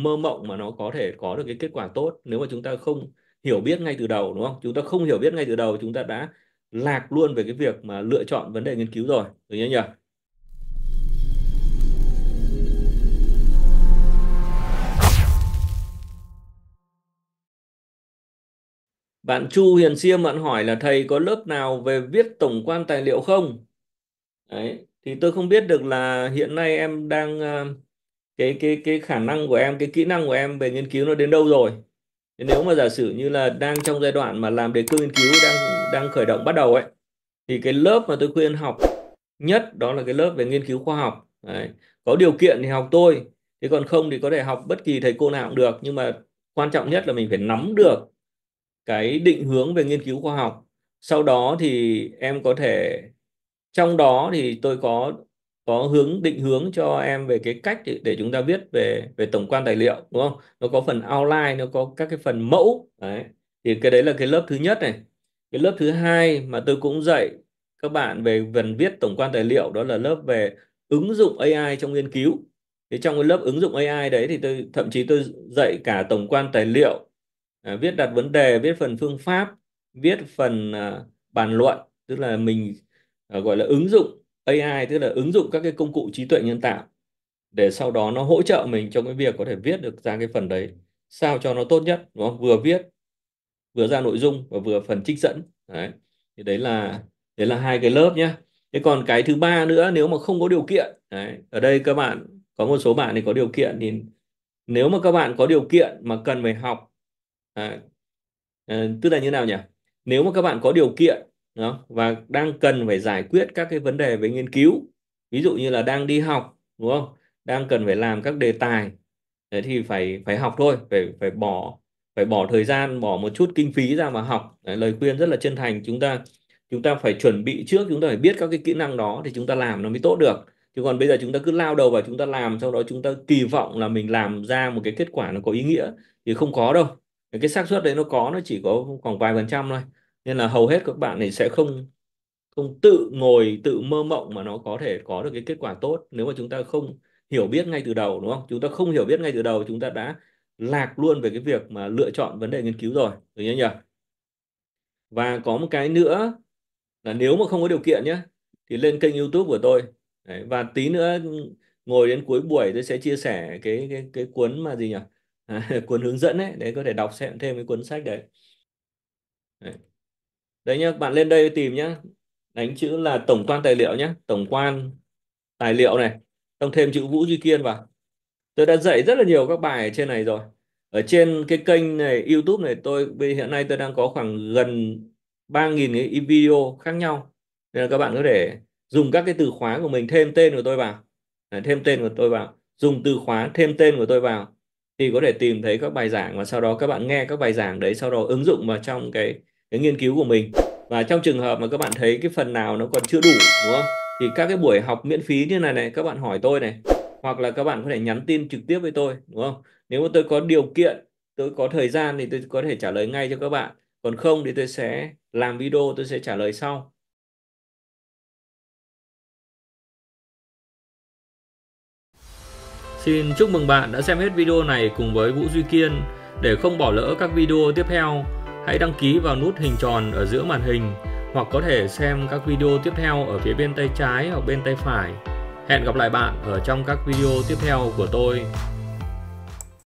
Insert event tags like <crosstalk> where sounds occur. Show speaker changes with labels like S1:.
S1: mơ mộng mà nó có thể có được cái kết quả tốt nếu mà chúng ta không hiểu biết ngay từ đầu đúng không chúng ta không hiểu biết ngay từ đầu chúng ta đã lạc luôn về cái việc mà lựa chọn vấn đề nghiên cứu rồi được nhớ nhỉ Bạn Chu Hiền Siêm bạn hỏi là thầy có lớp nào về viết tổng quan tài liệu không? Đấy, thì tôi không biết được là hiện nay em đang ờ, cái cái cái khả năng của em cái kỹ năng của em về nghiên cứu nó đến đâu rồi nếu mà giả sử như là đang trong giai đoạn mà làm đề cương nghiên cứu đang đang khởi động bắt đầu ấy thì cái lớp mà tôi khuyên học nhất đó là cái lớp về nghiên cứu khoa học Đấy. có điều kiện thì học tôi thế còn không thì có thể học bất kỳ thầy cô nào cũng được nhưng mà quan trọng nhất là mình phải nắm được cái định hướng về nghiên cứu khoa học sau đó thì em có thể trong đó thì tôi có có hướng định hướng cho em về cái cách để, để chúng ta viết về về tổng quan tài liệu đúng không nó có phần outline nó có các cái phần mẫu đấy thì cái đấy là cái lớp thứ nhất này cái lớp thứ hai mà tôi cũng dạy các bạn về phần viết tổng quan tài liệu đó là lớp về ứng dụng AI trong nghiên cứu thì trong cái lớp ứng dụng AI đấy thì tôi thậm chí tôi dạy cả tổng quan tài liệu à, viết đặt vấn đề viết phần phương pháp viết phần à, bàn luận tức là mình à, gọi là ứng dụng AI tức là ứng dụng các cái công cụ trí tuệ nhân tạo để sau đó nó hỗ trợ mình trong cái việc có thể viết được ra cái phần đấy sao cho nó tốt nhất nó vừa viết vừa ra nội dung và vừa phần trích dẫn đấy thì đấy là đấy là hai cái lớp nhé thế còn cái thứ ba nữa nếu mà không có điều kiện đấy, ở đây các bạn có một số bạn thì có điều kiện thì nếu mà các bạn có điều kiện mà cần phải học à, à, tức là như nào nhỉ nếu mà các bạn có điều kiện đó và đang cần phải giải quyết các cái vấn đề về nghiên cứu ví dụ như là đang đi học đúng không đang cần phải làm các đề tài thế thì phải phải học thôi phải phải bỏ phải bỏ thời gian bỏ một chút kinh phí ra mà học Đấy, lời khuyên rất là chân thành chúng ta chúng ta phải chuẩn bị trước chúng ta phải biết các cái kỹ năng đó thì chúng ta làm nó mới tốt được chứ còn bây giờ chúng ta cứ lao đầu vào chúng ta làm sau đó chúng ta kỳ vọng là mình làm ra một cái kết quả nó có ý nghĩa thì không có đâu cái xác suất đấy nó có nó chỉ có khoảng vài phần trăm thôi nên là hầu hết các bạn này sẽ không không tự ngồi tự mơ mộng mà nó có thể có được cái kết quả tốt nếu mà chúng ta không hiểu biết ngay từ đầu đúng không chúng ta không hiểu biết ngay từ đầu chúng ta đã lạc luôn về cái việc mà lựa chọn vấn đề nghiên cứu rồi được nhớ nhỉ và có một cái nữa là nếu mà không có điều kiện nhé thì lên kênh youtube của tôi Đấy, và tí nữa ngồi đến cuối buổi tôi sẽ chia sẻ cái cái cái cuốn mà gì nhỉ à, <laughs> cuốn hướng dẫn ấy để có thể đọc xem thêm cái cuốn sách đấy, đấy đấy nhá bạn lên đây tìm nhá đánh chữ là tổng quan tài liệu nhé tổng quan tài liệu này trong thêm chữ vũ duy kiên vào tôi đã dạy rất là nhiều các bài ở trên này rồi ở trên cái kênh này youtube này tôi bây hiện nay tôi đang có khoảng gần 3.000 cái video khác nhau nên là các bạn có thể dùng các cái từ khóa của mình thêm tên của tôi vào thêm tên của tôi vào dùng từ khóa thêm tên của tôi vào thì có thể tìm thấy các bài giảng và sau đó các bạn nghe các bài giảng đấy sau đó ứng dụng vào trong cái cái nghiên cứu của mình và trong trường hợp mà các bạn thấy cái phần nào nó còn chưa đủ đúng không thì các cái buổi học miễn phí như này này các bạn hỏi tôi này hoặc là các bạn có thể nhắn tin trực tiếp với tôi đúng không nếu mà tôi có điều kiện tôi có thời gian thì tôi có thể trả lời ngay cho các bạn còn không thì tôi sẽ làm video tôi sẽ trả lời sau Xin chúc mừng bạn đã xem hết video này cùng với Vũ Duy Kiên. Để không bỏ lỡ các video tiếp theo, Hãy đăng ký vào nút hình tròn ở giữa màn hình hoặc có thể xem các video tiếp theo ở phía bên tay trái hoặc bên tay phải. Hẹn gặp lại bạn ở trong các video tiếp theo của tôi.